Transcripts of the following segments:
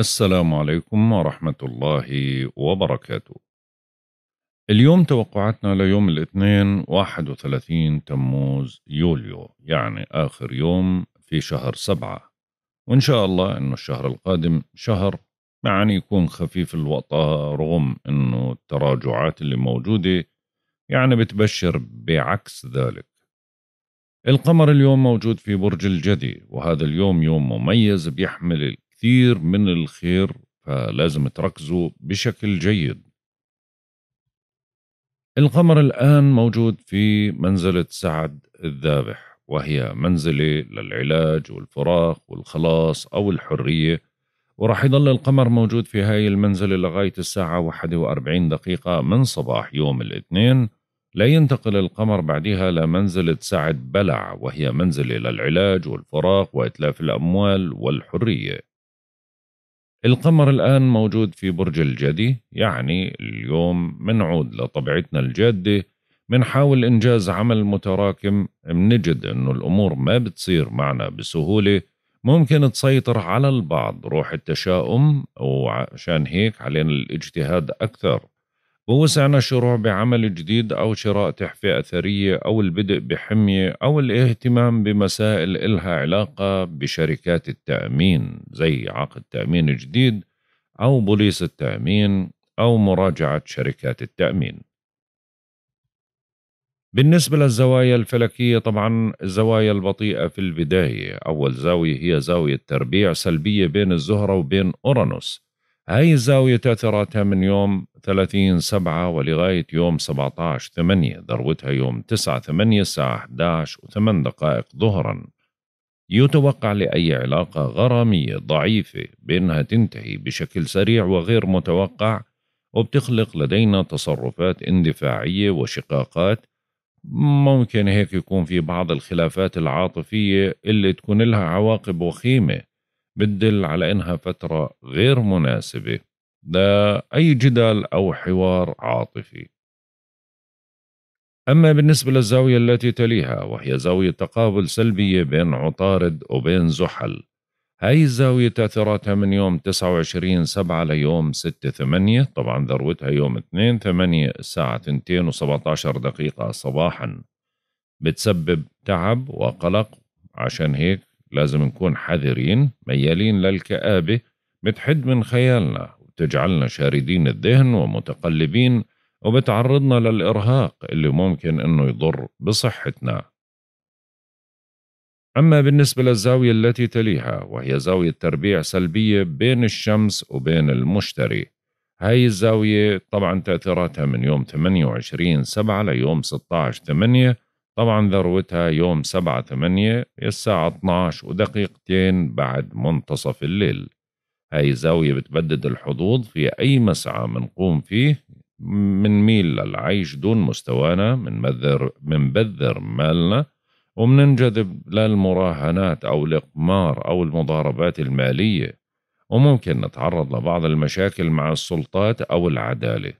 السلام عليكم ورحمة الله وبركاته. اليوم توقعاتنا ليوم الاثنين 31 تموز يوليو يعني آخر يوم في شهر سبعة وإن شاء الله إنه الشهر القادم شهر يعني يكون خفيف الوطأة رغم إنه التراجعات اللي موجودة يعني بتبشر بعكس ذلك القمر اليوم موجود في برج الجدي وهذا اليوم يوم مميز بيحمل كثير من الخير فلازم تركزوا بشكل جيد القمر الآن موجود في منزلة سعد الذابح وهي منزلة للعلاج والفراق والخلاص أو الحرية وراح يضل القمر موجود في هاي المنزلة لغاية الساعة 41 دقيقة من صباح يوم الاثنين لا ينتقل القمر بعدها لمنزلة سعد بلع وهي منزلة للعلاج والفراق وإتلاف الأموال والحرية القمر الآن موجود في برج الجدي يعني اليوم منعود لطبيعتنا الجادة منحاول إنجاز عمل متراكم منجد أنه الأمور ما بتصير معنا بسهولة ممكن تسيطر على البعض روح التشاؤم وعشان هيك علينا الاجتهاد أكثر ووسعنا شروع بعمل جديد أو شراء تحفة أثرية أو البدء بحمية أو الاهتمام بمسائل إلها علاقة بشركات التأمين زي عقد تأمين جديد أو بوليس التأمين أو مراجعة شركات التأمين بالنسبة للزوايا الفلكية طبعا الزوايا البطيئة في البداية أول زاوية هي زاوية تربيع سلبية بين الزهرة وبين أورانوس هاي الزاوية تأثرتها من يوم 30 سبعة ولغاية يوم 17 ثمانية ذروتها يوم 9 ثمانية الساعة 11 وثمان دقائق ظهرا يتوقع لأي علاقة غرامية ضعيفة بأنها تنتهي بشكل سريع وغير متوقع وبتخلق لدينا تصرفات اندفاعية وشقاقات ممكن هيك يكون في بعض الخلافات العاطفية اللي تكون لها عواقب وخيمة بتدل على إنها فترة غير مناسبة لأي جدال أو حوار عاطفي أما بالنسبة للزاوية التي تليها وهي زاوية تقابل سلبية بين عطارد وبين زحل هاي الزاوية تأثيراتها من يوم 29 7 ليوم 6 8 طبعا ذروتها يوم 2 8 الساعة 2 و17 دقيقة صباحا بتسبب تعب وقلق عشان هيك لازم نكون حذرين ميالين للكآبة بتحد من خيالنا وتجعلنا شاردين الذهن ومتقلبين وبتعرضنا للإرهاق اللي ممكن إنه يضر بصحتنا أما بالنسبة للزاوية التي تليها وهي زاوية تربيع سلبية بين الشمس وبين المشتري هاي الزاوية طبعا تأثيراتها من يوم 28 7 ليوم 16 8 طبعا ذروتها يوم 7 8 الساعة 12 ودقيقتين بعد منتصف الليل هاي زاوية بتبدد الحظوظ في أي مسعى منقوم فيه منميل للعيش دون مستوانا منبذر منبذر مالنا ومننجذب للمراهنات أو الإقمار أو المضاربات المالية وممكن نتعرض لبعض المشاكل مع السلطات أو العدالة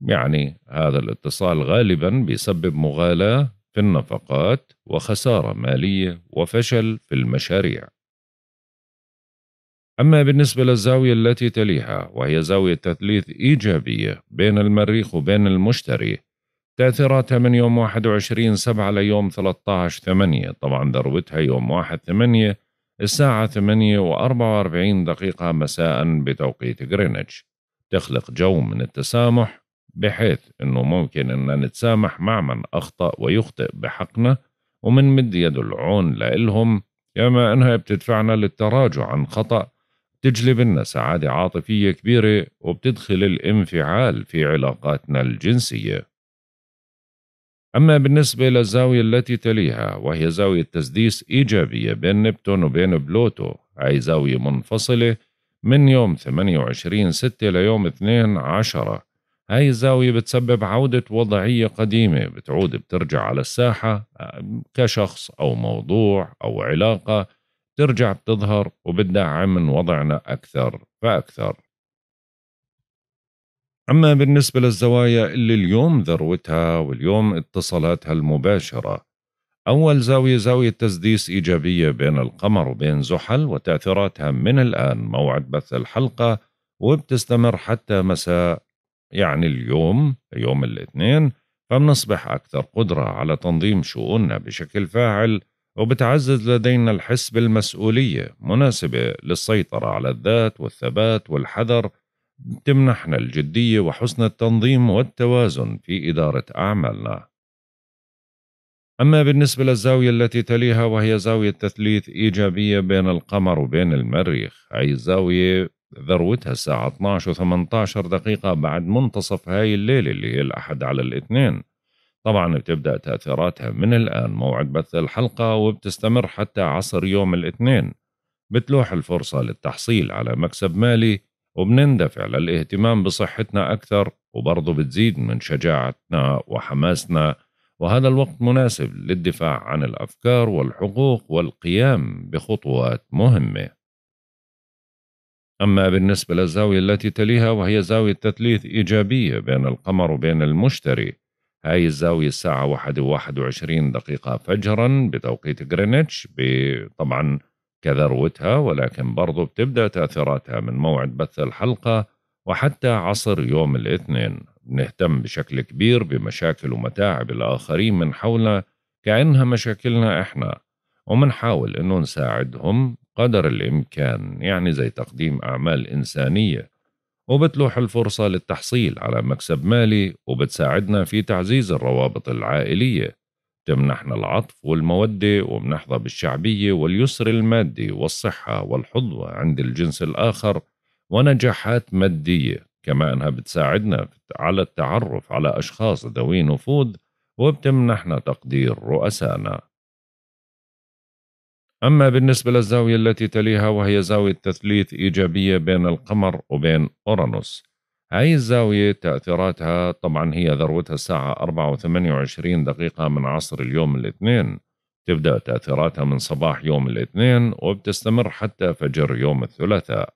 يعني هذا الاتصال غالبا بيسبب مغالاة في النفقات وخسارة مالية وفشل في المشاريع. أما بالنسبة للزاوية التي تليها وهي زاوية تثليث إيجابية بين المريخ وبين المشتري تأثيراتها من يوم 21 7 ليوم 13 8 طبعا ذروتها يوم 1 8 الساعة 8 و44 دقيقة مساء بتوقيت غرينتش تخلق جو من التسامح بحيث أنه ممكن أن نتسامح مع من أخطأ ويخطئ بحقنا ومنمد يد العون لإلهم ياما أنها بتدفعنا للتراجع عن خطأ تجلب لنا سعادة عاطفية كبيرة وبتدخل الانفعال في علاقاتنا الجنسية أما بالنسبة للزاوية التي تليها وهي زاوية تسديس إيجابية بين نبتون وبين بلوتو أي زاوية منفصلة من يوم 28 6 ليوم 2 10 هاي الزاوية بتسبب عودة وضعية قديمة بتعود بترجع على الساحة كشخص أو موضوع أو علاقة ترجع بتظهر وبتدعم من وضعنا أكثر فأكثر أما بالنسبة للزوايا اللي اليوم ذروتها واليوم اتصالاتها المباشرة أول زاوية زاوية تسديس إيجابية بين القمر وبين زحل وتأثيراتها من الآن موعد بث الحلقة وبتستمر حتى مساء يعني اليوم يوم الاثنين فبنصبح أكثر قدرة على تنظيم شؤوننا بشكل فاعل وبتعزز لدينا الحس بالمسؤولية مناسبة للسيطرة على الذات والثبات والحذر تمنحنا الجدية وحسن التنظيم والتوازن في إدارة أعمالنا أما بالنسبة للزاوية التي تليها وهي زاوية تثليث إيجابية بين القمر وبين المريخ أي زاوية ذروتها الساعة 12 و18 دقيقة بعد منتصف هاي الليلة اللي هي الأحد على الاثنين طبعا بتبدأ تأثيراتها من الآن موعد بث الحلقة وبتستمر حتى عصر يوم الاثنين بتلوح الفرصة للتحصيل على مكسب مالي وبنندفع للاهتمام بصحتنا أكثر وبرضه بتزيد من شجاعتنا وحماسنا وهذا الوقت مناسب للدفاع عن الأفكار والحقوق والقيام بخطوات مهمة أما بالنسبة للزاوية التي تليها وهي زاوية تثليث إيجابية بين القمر وبين المشتري هاي الزاوية الساعة واحد وواحد وعشرين دقيقة فجرا بتوقيت غرينتش طبعا كذروتها ولكن برضو بتبدأ تأثيراتها من موعد بث الحلقة وحتى عصر يوم الاثنين نهتم بشكل كبير بمشاكل ومتاعب الآخرين من حولنا كأنها مشاكلنا إحنا ومنحاول إنه نساعدهم قدر الإمكان يعني زي تقديم أعمال إنسانية وبتلوح الفرصة للتحصيل على مكسب مالي وبتساعدنا في تعزيز الروابط العائلية تمنحنا العطف والمودة وبنحظى بالشعبية واليسر المادي والصحة والحظوة عند الجنس الآخر ونجاحات مادية كما أنها بتساعدنا على التعرف على أشخاص ذوي نفوذ وبتمنحنا تقدير رؤسائنا أما بالنسبة للزاوية التي تليها وهي زاوية تثليث إيجابية بين القمر وبين أورانوس هاي الزاوية تأثيراتها طبعا هي ذروتها الساعة 4 و28 دقيقة من عصر اليوم الاثنين تبدأ تأثيراتها من صباح يوم الاثنين وبتستمر حتى فجر يوم الثلاثاء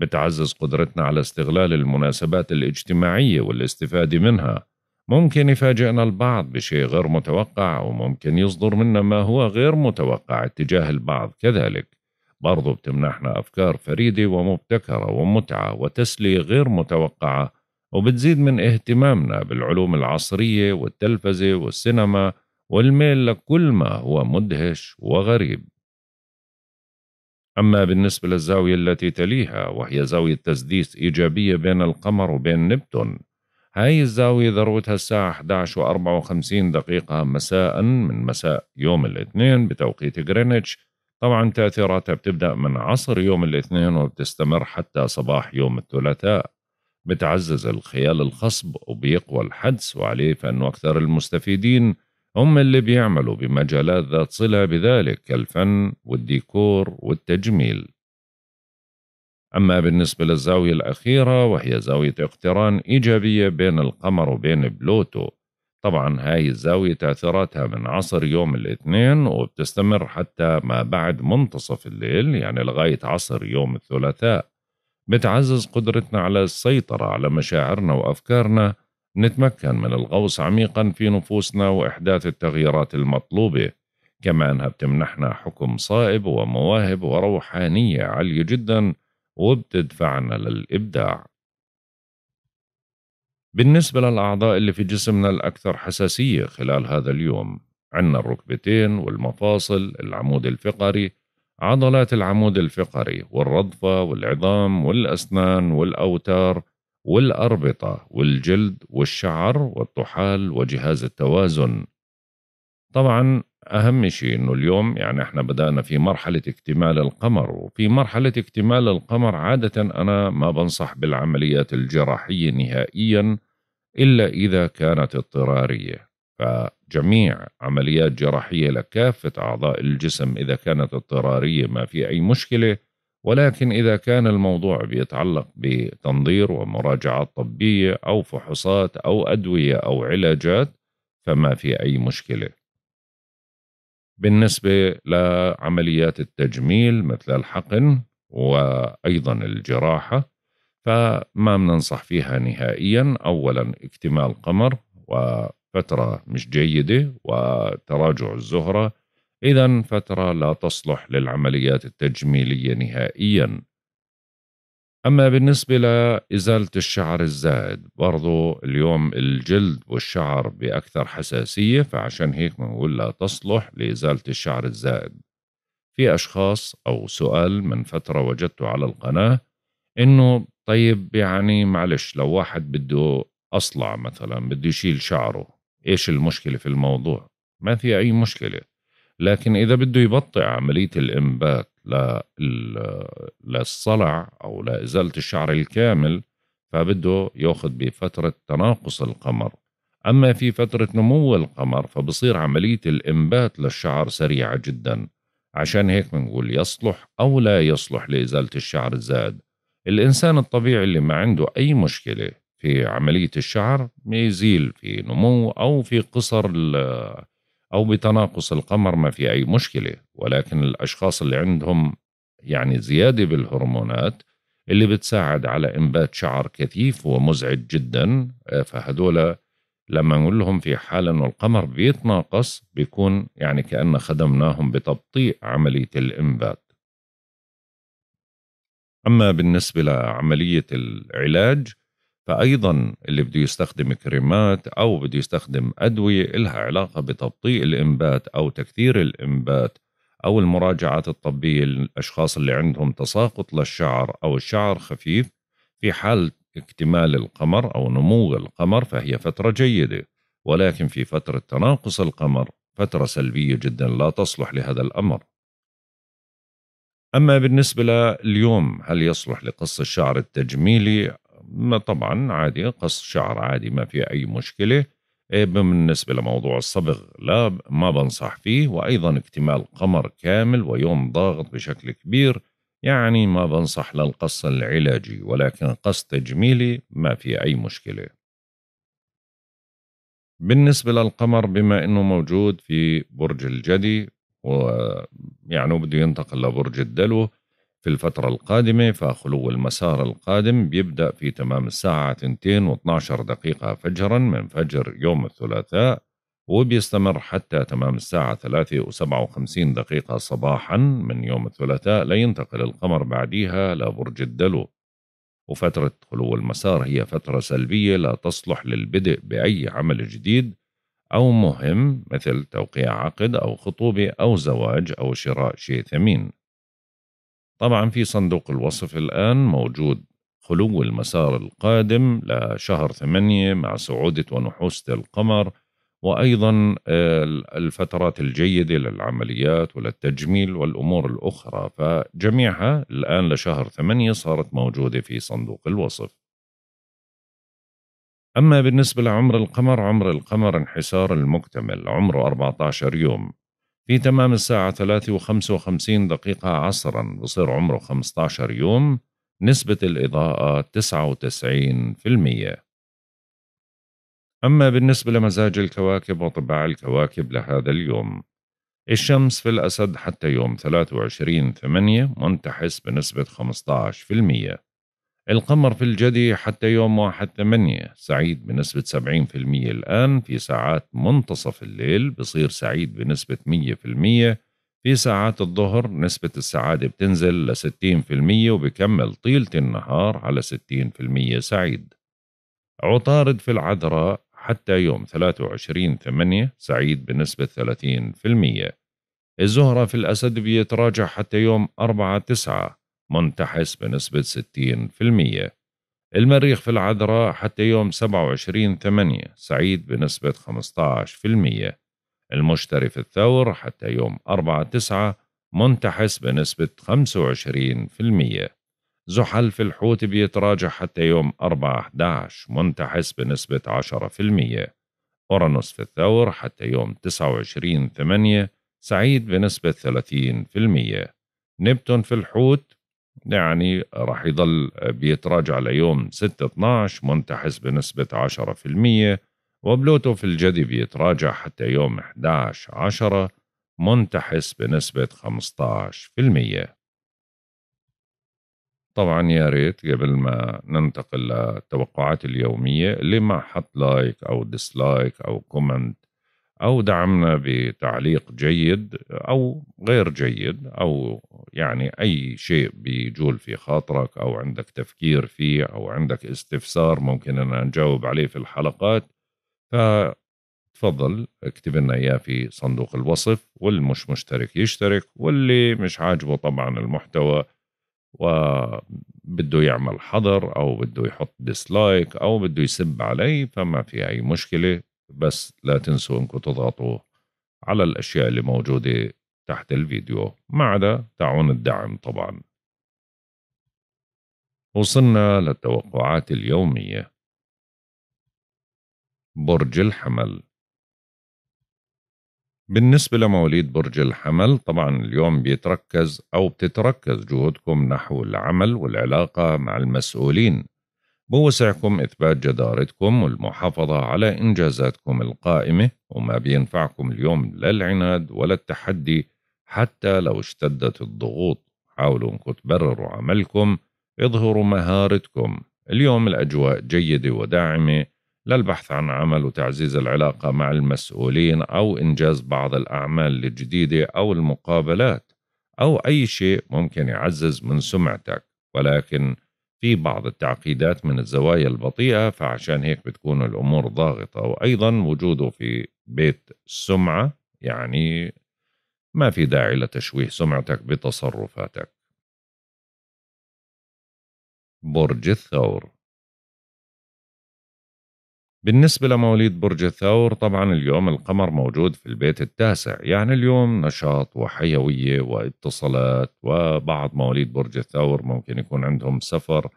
بتعزز قدرتنا على استغلال المناسبات الاجتماعية والاستفادة منها ممكن يفاجئنا البعض بشيء غير متوقع وممكن يصدر منا ما هو غير متوقع اتجاه البعض كذلك برضو بتمنحنا أفكار فريدة ومبتكرة ومتعة وتسلية غير متوقعة وبتزيد من اهتمامنا بالعلوم العصرية والتلفزة والسينما والميل لكل ما هو مدهش وغريب أما بالنسبة للزاوية التي تليها وهي زاوية تسديس إيجابية بين القمر وبين نبتون هاي الزاوية ذروتها الساعة 11 و 54 دقيقة مساء من مساء يوم الاثنين بتوقيت غرينتش طبعا تأثيراتها بتبدأ من عصر يوم الاثنين وبتستمر حتى صباح يوم الثلاثاء بتعزز الخيال الخصب وبيقوى الحدس وعليه فإن أكثر المستفيدين هم اللي بيعملوا بمجالات ذات صلة بذلك كالفن والديكور والتجميل أما بالنسبة للزاوية الأخيرة وهي زاوية اقتران إيجابية بين القمر وبين بلوتو طبعا هاي الزاوية تأثيراتها من عصر يوم الاثنين وبتستمر حتى ما بعد منتصف الليل يعني لغاية عصر يوم الثلاثاء بتعزز قدرتنا على السيطرة على مشاعرنا وأفكارنا نتمكن من الغوص عميقا في نفوسنا وإحداث التغييرات المطلوبة كما أنها بتمنحنا حكم صائب ومواهب وروحانية عالية جداً وبتدفعنا للإبداع بالنسبة للأعضاء اللي في جسمنا الأكثر حساسية خلال هذا اليوم عنا الركبتين والمفاصل العمود الفقري عضلات العمود الفقري والرضفة والعظام والأسنان والأوتار والأربطة والجلد والشعر والطحال وجهاز التوازن طبعا أهم شيء إنه اليوم يعني إحنا بدأنا في مرحلة اكتمال القمر وفي مرحلة اكتمال القمر عادة أنا ما بنصح بالعمليات الجراحية نهائيا إلا إذا كانت اضطرارية فجميع عمليات جراحية لكافة أعضاء الجسم إذا كانت اضطرارية ما في أي مشكلة ولكن إذا كان الموضوع بيتعلق بتنظير ومراجعات طبية أو فحوصات أو أدوية أو علاجات فما في أي مشكلة بالنسبة لعمليات التجميل مثل الحقن وأيضا الجراحة فما بننصح فيها نهائيا أولا اكتمال قمر وفترة مش جيدة وتراجع الزهرة إذا فترة لا تصلح للعمليات التجميلية نهائيا أما بالنسبة لإزالة الشعر الزائد برضو اليوم الجلد والشعر بأكثر حساسية فعشان هيك بنقول لا تصلح لإزالة الشعر الزائد في أشخاص أو سؤال من فترة وجدته على القناة إنه طيب يعني معلش لو واحد بده أصلع مثلا بده يشيل شعره إيش المشكلة في الموضوع ما في أي مشكلة لكن إذا بده يبطئ عملية الإنبات للصلع أو لإزالة الشعر الكامل فبده ياخذ بفترة تناقص القمر أما في فترة نمو القمر فبصير عملية الإنبات للشعر سريعة جدا عشان هيك بنقول يصلح أو لا يصلح لإزالة الشعر الزائد الإنسان الطبيعي اللي ما عنده أي مشكلة في عملية الشعر يزيل في نمو أو في قصر أو بتناقص القمر ما في أي مشكلة ولكن الأشخاص اللي عندهم يعني زيادة بالهرمونات اللي بتساعد على إنبات شعر كثيف ومزعج جدا آه، فهدول لما نقول لهم في حال انه القمر بيتناقص بيكون يعني كأن خدمناهم بتبطيء عملية الإنبات أما بالنسبة لعملية العلاج فأيضا اللي بده يستخدم كريمات أو بده يستخدم أدوية إلها علاقة بتبطيء الإنبات أو تكثير الإنبات أو المراجعات الطبية للأشخاص اللي عندهم تساقط للشعر أو الشعر خفيف في حال اكتمال القمر أو نمو القمر فهي فترة جيدة ولكن في فترة تناقص القمر فترة سلبية جدا لا تصلح لهذا الأمر أما بالنسبة لليوم هل يصلح لقص الشعر التجميلي ما طبعا عادي قص شعر عادي ما في أي مشكلة إيه، بالنسبة لموضوع الصبغ لا ما بنصح فيه وأيضا اكتمال قمر كامل ويوم ضاغط بشكل كبير يعني ما بنصح للقص العلاجي ولكن قص تجميلي ما في أي مشكلة بالنسبة للقمر بما أنه موجود في برج الجدي ويعني بده ينتقل لبرج الدلو في الفترة القادمة فخلو المسار القادم بيبدأ في تمام الساعة 2 و12 دقيقة فجرا من فجر يوم الثلاثاء وبيستمر حتى تمام الساعة 3 و57 دقيقة صباحا من يوم الثلاثاء لينتقل القمر بعديها لبرج الدلو وفترة خلو المسار هي فترة سلبية لا تصلح للبدء بأي عمل جديد أو مهم مثل توقيع عقد أو خطوبة أو زواج أو شراء شيء ثمين طبعا في صندوق الوصف الآن موجود خلو المسار القادم لشهر ثمانية مع صعودة ونحوسة القمر وأيضا آه، الفترات الجيدة للعمليات وللتجميل والأمور الأخرى فجميعها الآن لشهر ثمانية صارت موجودة في صندوق الوصف أما بالنسبة لعمر القمر عمر القمر انحسار المكتمل عمره 14 يوم في تمام الساعة 3:55 دقيقة عصرا بصير عمره 15 يوم نسبة الإضاءة 99% أما بالنسبة لمزاج الكواكب وطباع الكواكب لهذا اليوم الشمس في الأسد حتى يوم 23 8 منتحس بنسبة 15% القمر في الجدي حتى يوم واحد ثمانية سعيد بنسبة سبعين في المية الآن في ساعات منتصف الليل بصير سعيد بنسبة مية في المية في ساعات الظهر نسبة السعادة بتنزل لستين في المية وبكمل طيلة النهار على ستين في المية سعيد عطارد في العذراء حتى يوم ثلاثة وعشرين ثمانية سعيد بنسبة ثلاثين في المية الزهرة في الأسد بيتراجع حتى يوم أربعة تسعة منتحس بنسبة 60% المريخ في العذراء حتى يوم 27 8 سعيد بنسبة 15% المشتري في الثور حتى يوم 4 9 منتحس بنسبة 25% زحل في الحوت بيتراجع حتى يوم 4 11 منتحس بنسبة 10% أورانوس في الثور حتى يوم 29 8 سعيد بنسبة 30% نبتون في الحوت يعني راح يضل بيتراجع ليوم 6 12 منتحس بنسبة 10% وبلوتو في الجدي بيتراجع حتى يوم 11 10 منتحس بنسبة 15% طبعا يا ريت قبل ما ننتقل للتوقعات اليومية اللي ما حط لايك أو ديسلايك أو كومنت أو دعمنا بتعليق جيد أو غير جيد أو يعني أي شيء بيجول في خاطرك أو عندك تفكير فيه أو عندك استفسار ممكن ان نجاوب عليه في الحلقات فتفضل اكتب لنا إياه في صندوق الوصف والمش مشترك يشترك واللي مش عاجبه طبعا المحتوى وبده يعمل حظر أو بده يحط ديسلايك أو بده يسب علي فما في أي مشكلة بس لا تنسوا انكم تضغطوا على الاشياء اللي موجوده تحت الفيديو ما عدا تعون الدعم طبعا وصلنا للتوقعات اليوميه برج الحمل بالنسبة لمواليد برج الحمل طبعا اليوم بيتركز أو بتتركز جهودكم نحو العمل والعلاقة مع المسؤولين بوسعكم إثبات جدارتكم والمحافظة على إنجازاتكم القائمة وما بينفعكم اليوم لا العناد ولا التحدي حتى لو اشتدت الضغوط حاولوا انكم تبرروا عملكم اظهروا مهارتكم اليوم الأجواء جيدة وداعمة للبحث عن عمل وتعزيز العلاقة مع المسؤولين أو إنجاز بعض الأعمال الجديدة أو المقابلات أو أي شيء ممكن يعزز من سمعتك ولكن في بعض التعقيدات من الزوايا البطيئة فعشان هيك بتكون الأمور ضاغطة وأيضا وجوده في بيت سمعة يعني ما في داعي لتشويه سمعتك بتصرفاتك برج الثور بالنسبة لمواليد برج الثور طبعا اليوم القمر موجود في البيت التاسع يعني اليوم نشاط وحيوية واتصالات وبعض مواليد برج الثور ممكن يكون عندهم سفر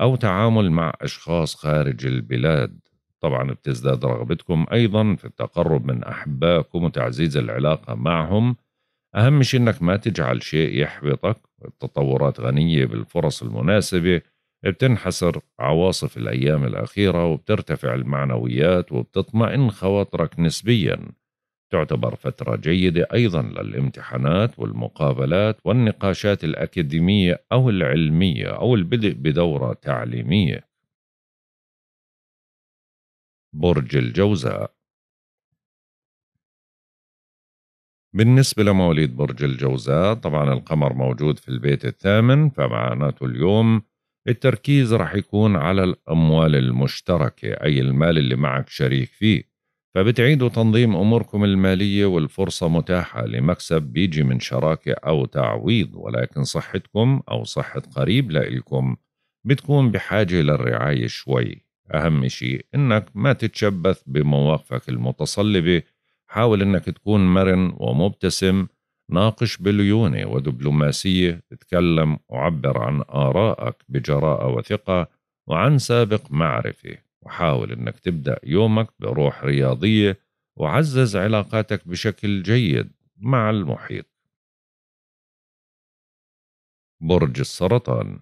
أو تعامل مع أشخاص خارج البلاد طبعا بتزداد رغبتكم أيضا في التقرب من أحبائكم وتعزيز العلاقة معهم أهم شيء أنك ما تجعل شيء يحبطك التطورات غنية بالفرص المناسبة بتنحسر عواصف الأيام الأخيرة وبترتفع المعنويات وبتطمئن خواطرك نسبيا تعتبر فترة جيدة أيضا للامتحانات والمقابلات والنقاشات الأكاديمية أو العلمية أو البدء بدورة تعليمية برج الجوزاء بالنسبة لمواليد برج الجوزاء طبعا القمر موجود في البيت الثامن فمعناته اليوم التركيز راح يكون على الأموال المشتركة أي المال اللي معك شريك فيه فبتعيدوا تنظيم أموركم المالية والفرصة متاحة لمكسب بيجي من شراكة أو تعويض ولكن صحتكم أو صحة قريب لإلكم بتكون بحاجة للرعاية شوي أهم شيء إنك ما تتشبث بمواقفك المتصلبة حاول إنك تكون مرن ومبتسم ناقش بليونة ودبلوماسية اتكلم وعبر عن آرائك بجراءة وثقة وعن سابق معرفة وحاول أنك تبدأ يومك بروح رياضية وعزز علاقاتك بشكل جيد مع المحيط برج السرطان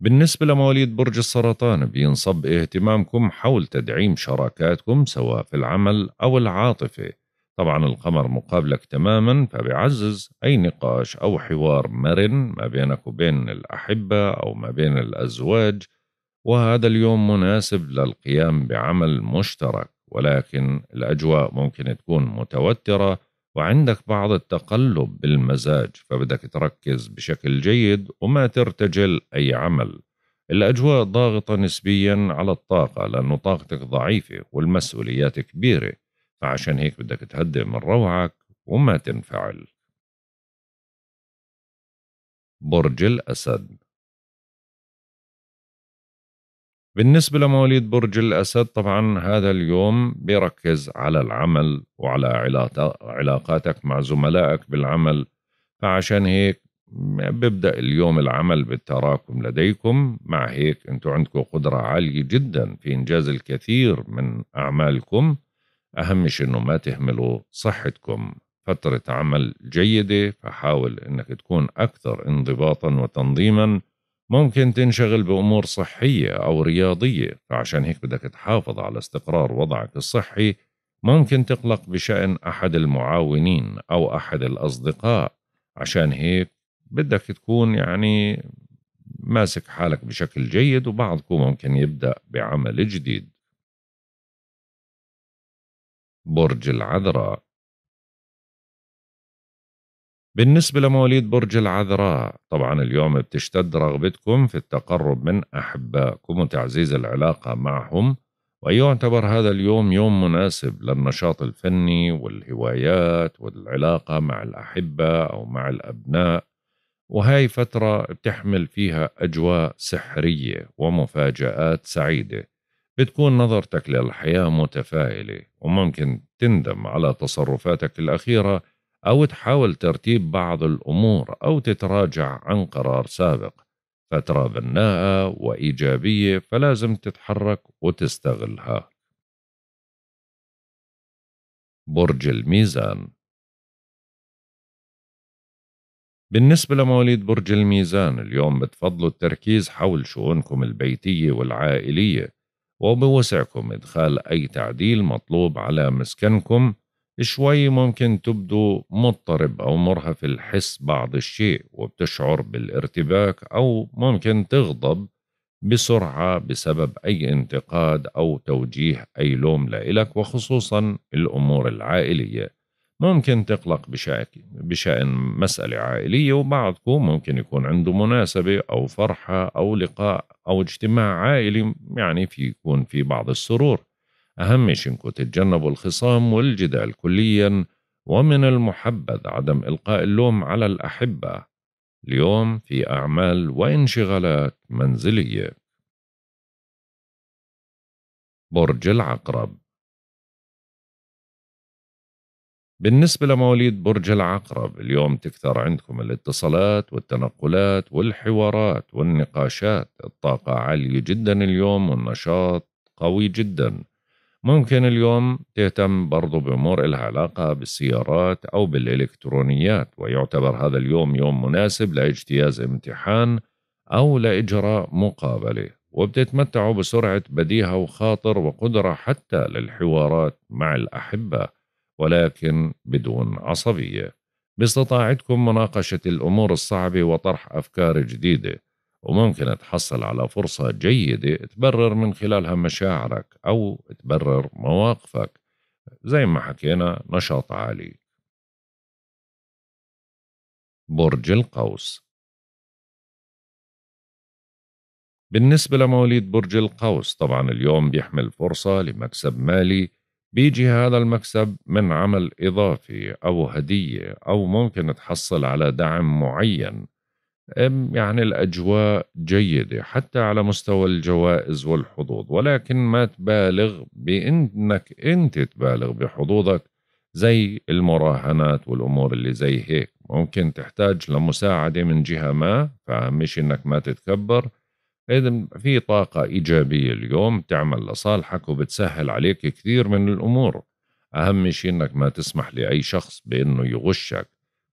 بالنسبة لمواليد برج السرطان بينصب اهتمامكم حول تدعيم شراكاتكم سواء في العمل أو العاطفة طبعا القمر مقابلك تماما فبيعزز أي نقاش أو حوار مرن ما بينك وبين الأحبة أو ما بين الأزواج وهذا اليوم مناسب للقيام بعمل مشترك ولكن الأجواء ممكن تكون متوترة وعندك بعض التقلب بالمزاج فبدك تركز بشكل جيد وما ترتجل أي عمل الأجواء ضاغطة نسبيا على الطاقة لأن طاقتك ضعيفة والمسؤوليات كبيرة فعشان هيك بدك تهدئ من روعك وما تنفعل برج الأسد بالنسبة لمواليد برج الأسد طبعا هذا اليوم بيركز على العمل وعلى علاقاتك مع زملائك بالعمل فعشان هيك بيبدأ اليوم العمل بالتراكم لديكم مع هيك أنتوا عندكم قدرة عالية جدا في إنجاز الكثير من أعمالكم أهم إنه ما تهملوا صحتكم فترة عمل جيدة فحاول إنك تكون أكثر انضباطا وتنظيما ممكن تنشغل بأمور صحية أو رياضية فعشان هيك بدك تحافظ على استقرار وضعك الصحي ممكن تقلق بشأن أحد المعاونين أو أحد الأصدقاء عشان هيك بدك تكون يعني ماسك حالك بشكل جيد وبعضكم ممكن يبدأ بعمل جديد برج العذراء بالنسبة لمواليد برج العذراء طبعا اليوم بتشتد رغبتكم في التقرب من أحبائكم وتعزيز العلاقة معهم ويعتبر هذا اليوم يوم مناسب للنشاط الفني والهوايات والعلاقة مع الأحبة أو مع الأبناء وهاي فترة بتحمل فيها أجواء سحرية ومفاجآت سعيدة بتكون نظرتك للحياة متفائلة وممكن تندم على تصرفاتك الأخيرة أو تحاول ترتيب بعض الأمور أو تتراجع عن قرار سابق فترة بناءة وإيجابية فلازم تتحرك وتستغلها برج الميزان بالنسبة لمواليد برج الميزان اليوم بتفضلوا التركيز حول شؤونكم البيتية والعائلية وبوسعكم إدخال أي تعديل مطلوب على مسكنكم شوي ممكن تبدو مضطرب أو مرهف الحس بعض الشيء وبتشعر بالارتباك أو ممكن تغضب بسرعة بسبب أي انتقاد أو توجيه أي لوم لإلك وخصوصا الأمور العائلية ممكن تقلق بشأن بشأن مسألة عائلية وبعضكم ممكن يكون عنده مناسبة أو فرحة أو لقاء أو اجتماع عائلي يعني في يكون في بعض السرور أهم شيء إنكم تتجنبوا الخصام والجدال كليا ومن المحبذ عدم إلقاء اللوم على الأحبة اليوم في أعمال وانشغالات منزلية برج العقرب بالنسبة لمواليد برج العقرب اليوم تكثر عندكم الاتصالات والتنقلات والحوارات والنقاشات الطاقة عالية جدا اليوم والنشاط قوي جدا ممكن اليوم تهتم برضو بأمور إلها علاقة بالسيارات أو بالإلكترونيات ويعتبر هذا اليوم يوم مناسب لاجتياز امتحان أو لإجراء مقابلة وبتتمتعوا بسرعة بديهة وخاطر وقدرة حتى للحوارات مع الأحبة ولكن بدون عصبية باستطاعتكم مناقشة الأمور الصعبة وطرح أفكار جديدة وممكن تحصل على فرصة جيدة تبرر من خلالها مشاعرك أو تبرر مواقفك زي ما حكينا نشاط عالي برج القوس بالنسبة لمواليد برج القوس طبعا اليوم بيحمل فرصة لمكسب مالي بيجي هذا المكسب من عمل إضافي أو هدية أو ممكن تحصل على دعم معين يعني الأجواء جيدة حتى على مستوى الجوائز والحظوظ ولكن ما تبالغ بأنك أنت تبالغ بحظوظك زي المراهنات والأمور اللي زي هيك ممكن تحتاج لمساعدة من جهة ما فمش أنك ما تتكبر اذا في طاقه ايجابيه اليوم تعمل لصالحك وبتسهل عليك كثير من الامور اهم شيء انك ما تسمح لاي شخص بانه يغشك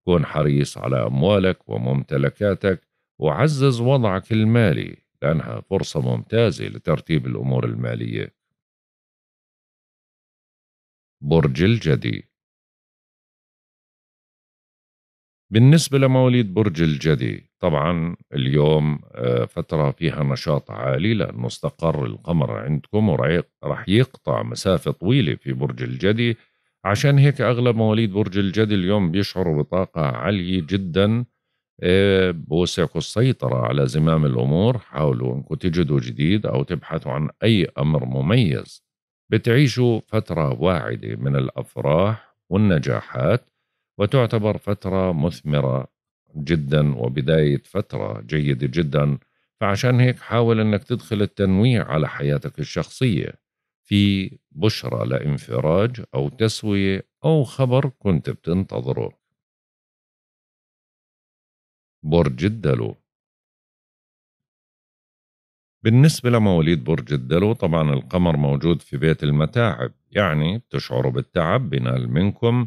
كن حريص على اموالك وممتلكاتك وعزز وضعك المالي لانها فرصه ممتازه لترتيب الامور الماليه برج الجدي بالنسبة لمواليد برج الجدي طبعا اليوم آه، فترة فيها نشاط عالي لأنه استقر القمر عندكم ورح يقطع مسافة طويلة في برج الجدي عشان هيك أغلب مواليد برج الجدي اليوم بيشعروا بطاقة عالية جدا آه، بوسعكم السيطرة على زمام الأمور حاولوا أنكم تجدوا جديد أو تبحثوا عن أي أمر مميز بتعيشوا فترة واعدة من الأفراح والنجاحات وتعتبر فترة مثمرة جدا وبداية فترة جيدة جدا فعشان هيك حاول انك تدخل التنويع على حياتك الشخصية في بشرى لانفراج او تسوية او خبر كنت بتنتظره برج الدلو بالنسبة لمواليد برج الدلو طبعا القمر موجود في بيت المتاعب يعني بتشعروا بالتعب بنال منكم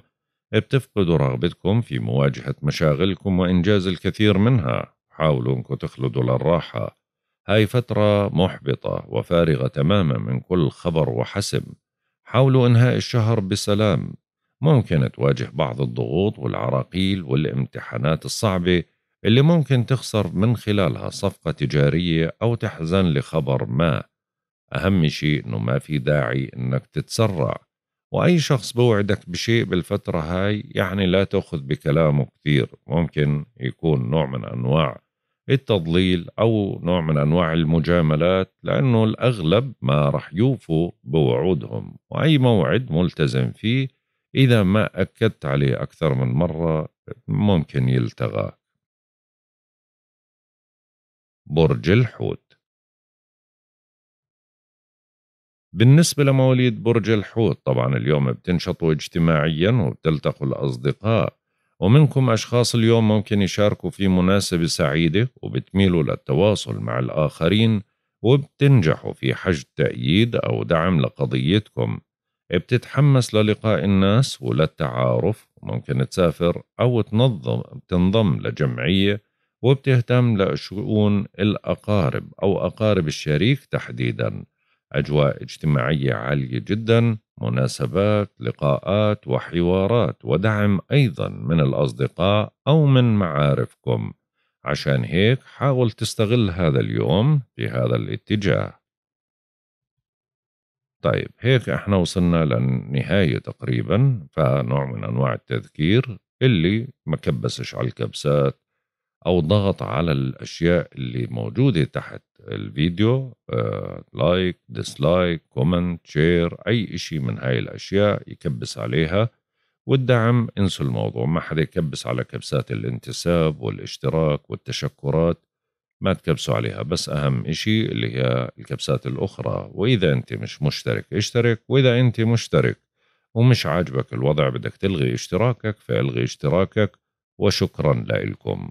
بتفقدوا رغبتكم في مواجهة مشاغلكم وإنجاز الكثير منها حاولوا أنكم تخلدوا للراحة هاي فترة محبطة وفارغة تماما من كل خبر وحسم حاولوا إنهاء الشهر بسلام ممكن تواجه بعض الضغوط والعراقيل والامتحانات الصعبة اللي ممكن تخسر من خلالها صفقة تجارية أو تحزن لخبر ما أهم شيء إنه ما في داعي إنك تتسرع وأي شخص بوعدك بشيء بالفترة هاي يعني لا تأخذ بكلامه كثير ممكن يكون نوع من أنواع التضليل أو نوع من أنواع المجاملات لأنه الأغلب ما رح يوفوا بوعودهم وأي موعد ملتزم فيه إذا ما أكدت عليه أكثر من مرة ممكن يلتغاك برج الحوت بالنسبة لمواليد برج الحوت طبعا اليوم بتنشطوا اجتماعيا وبتلتقوا الأصدقاء ومنكم أشخاص اليوم ممكن يشاركوا في مناسبة سعيدة وبتميلوا للتواصل مع الآخرين وبتنجحوا في حشد تأييد أو دعم لقضيتكم بتتحمس للقاء الناس وللتعارف ممكن تسافر أو تنظم تنضم لجمعية وبتهتم لشؤون الأقارب أو أقارب الشريك تحديداً أجواء اجتماعية عالية جدا مناسبات لقاءات وحوارات ودعم أيضا من الأصدقاء أو من معارفكم عشان هيك حاول تستغل هذا اليوم في هذا الاتجاه طيب هيك احنا وصلنا للنهاية تقريبا فنوع من أنواع التذكير اللي ما كبسش على الكبسات او ضغط على الاشياء اللي موجوده تحت الفيديو لايك ديسلايك كومنت شير اي اشي من هاي الاشياء يكبس عليها والدعم انسوا الموضوع ما حدا يكبس على كبسات الانتساب والاشتراك والتشكرات ما تكبسوا عليها بس أهم إشي اللي هي الكبسات الأخرى وإذا أنت مش مشترك اشترك وإذا أنت مشترك ومش عاجبك الوضع بدك تلغي اشتراكك فالغي اشتراكك وشكرا لكم